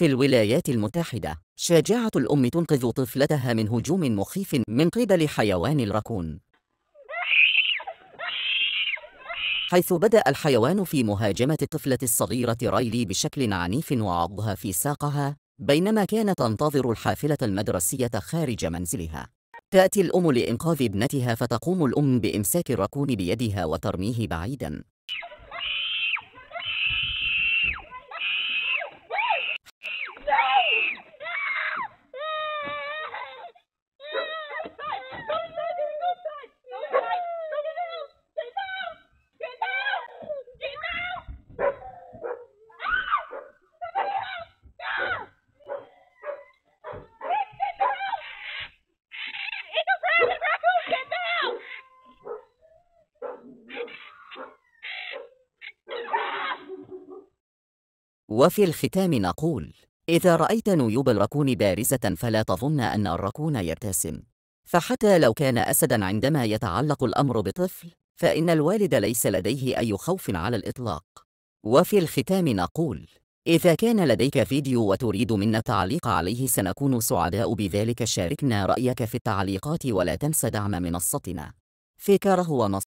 في الولايات المتحدة شجاعة الأم تنقذ طفلتها من هجوم مخيف من قبل حيوان الراكون حيث بدأ الحيوان في مهاجمة الطفلة الصغيرة رايلي بشكل عنيف وعضها في ساقها بينما كانت تنتظر الحافلة المدرسية خارج منزلها تأتي الأم لإنقاذ ابنتها فتقوم الأم بإمساك الراكون بيدها وترميه بعيداً وفي الختام نقول إذا رأيت نيوب الركون بارزة فلا تظن أن الركون يبتسم فحتى لو كان أسدا عندما يتعلق الأمر بطفل فإن الوالد ليس لديه أي خوف على الإطلاق وفي الختام نقول إذا كان لديك فيديو وتريد منا التعليق عليه سنكون سعداء بذلك شاركنا رأيك في التعليقات ولا تنسى دعم منصتنا فكرة ونص